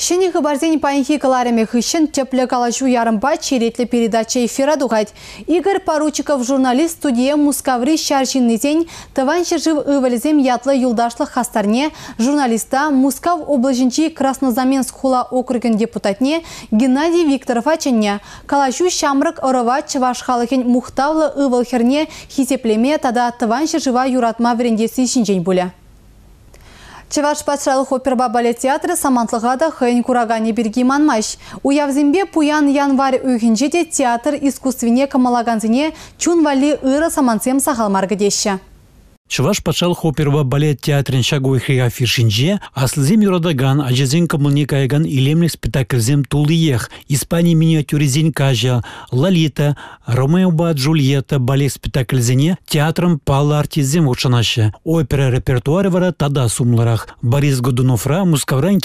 Шені ғыбарзен панхи калареме тепле калачу ярымба черетлі передача эфира дугать. Игорь Паручиков журналист студия Мускаври шаршинный день тыван шержив ятлы юлдашлы хастарне журналиста Мускав облаженчи Краснозаменск хула округен депутатне Геннадий Викторов ачынне калачу шамрык ырыва чываш халыхен мухтавлы хисеплеме хитеплеме тада тыван шержива юратма верендесі ішінжен бөлі. Чеваш патшалық оперба балет театры самантлыға да хайын курагане берги манмаш. Уявзимбе пуян январь өгінжеде театр искусствене камалаганзіне чун вали ыры самантсем сағалмаргы Чуваш пачал хоперва балет театрын шагой хия а жезин юрадаган, ажезен камылне кайган илемлек спектакльзем тулдыех, Испания миниатюризен кажа, Лолита, Ромео ба Джульетта балет спектакльзене театром пала артизем учанашы. Опера репертуары вара тада сумларах. Борис Годуновра, мускавран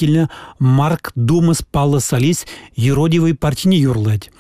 Марк Думас пала солис, еродивый партине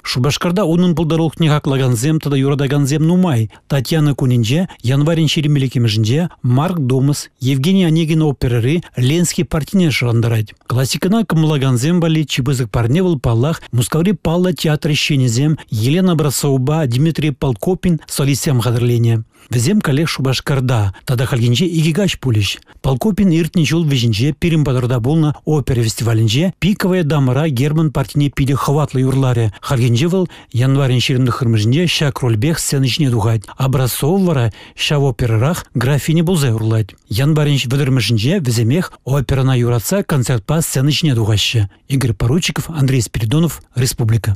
Шубашкарда унын пулдарух нехаклаганзем тада юрадаганзем нумай. Татьяна Кунинже, январин шеремелекемежінде Марк Домыс, Евгений Онегин операры Ленский партине шырандарать. Классикана кымлаганзем вали чебызык был палах, мускаври палла театры щенезем Елена Брасауба, Дмитрий Полкопин, солисем хадырлене. Взем калех шубашкарда, тада халгенже игигач пулиш. Полкопин иртни жол вежинже перембадарда болна опера фестивалинче пиковая дамыра герман партине пиде хватлы юрларе. Халгенже был январин шерімді хырмыжынже шак рольбех сцена жіне Абрасов вара в операрах графини бузе урлать. Январин вземех опера операна юраца концертпа па сценичне дугаще. Игорь Поручиков, Андрей Спиридонов, Республика.